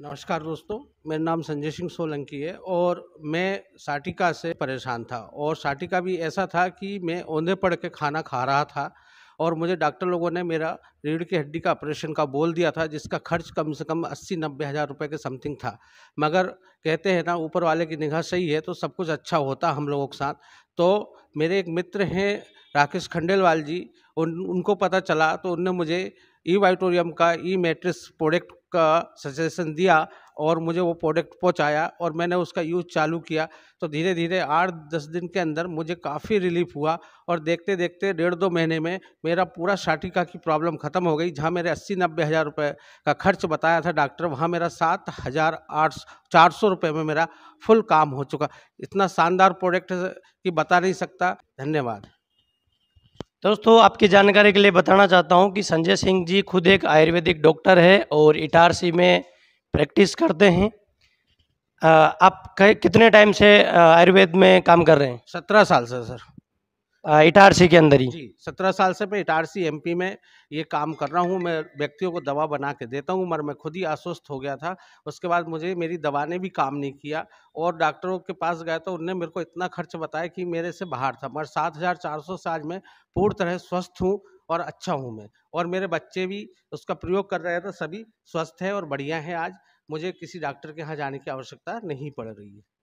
नमस्कार दोस्तों मेरा नाम संजय सिंह सोलंकी है और मैं साटिका से परेशान था और साटिका भी ऐसा था कि मैं ओंधे पड़ के खाना खा रहा था और मुझे डॉक्टर लोगों ने मेरा रीढ़ की हड्डी का ऑपरेशन का बोल दिया था जिसका खर्च कम से कम अस्सी नब्बे हज़ार रुपये के समथिंग था मगर कहते हैं ना ऊपर वाले की निगाह सही है तो सब कुछ अच्छा होता हम लोगों के साथ तो मेरे एक मित्र हैं राकेश खंडेलवाल जी उन उनको पता चला तो उनने मुझे ई वाइटोरियम का ई मैट्रिक्स प्रोडक्ट का सजेशन दिया और मुझे वो प्रोडक्ट पहुंचाया और मैंने उसका यूज़ चालू किया तो धीरे धीरे आठ दस दिन के अंदर मुझे काफ़ी रिलीफ हुआ और देखते देखते डेढ़ दो महीने में मेरा पूरा शाटिका की प्रॉब्लम ख़त्म हो गई जहाँ मेरे अस्सी नब्बे हज़ार रुपये का खर्च बताया था डॉक्टर वहाँ मेरा सात हज़ार आठ चार सौ रुपये में मेरा फुल काम हो चुका इतना शानदार प्रोडक्ट कि बता नहीं सकता धन्यवाद दोस्तों आपकी जानकारी के लिए बताना चाहता हूं कि संजय सिंह जी खुद एक आयुर्वेदिक डॉक्टर है और इटारसी में प्रैक्टिस करते हैं आप कितने टाइम से आयुर्वेद में काम कर रहे हैं सत्रह साल से सर इटारसी के अंदर ही जी सत्रह साल से मैं इटारसी एमपी में ये काम कर रहा हूँ मैं व्यक्तियों को दवा बना के देता हूँ मगर मैं खुद ही अस्वस्थ हो गया था उसके बाद मुझे मेरी दवा ने भी काम नहीं किया और डॉक्टरों के पास गया तो उनने मेरे को इतना खर्च बताया कि मेरे से बाहर था मगर सात हज़ार चार सौ से आज मैं पूर्ण तरह स्वस्थ हूँ और अच्छा हूँ मैं और मेरे बच्चे भी उसका प्रयोग कर रहे थे सभी स्वस्थ है और बढ़िया है आज मुझे किसी डॉक्टर के यहाँ जाने की आवश्यकता नहीं पड़ रही है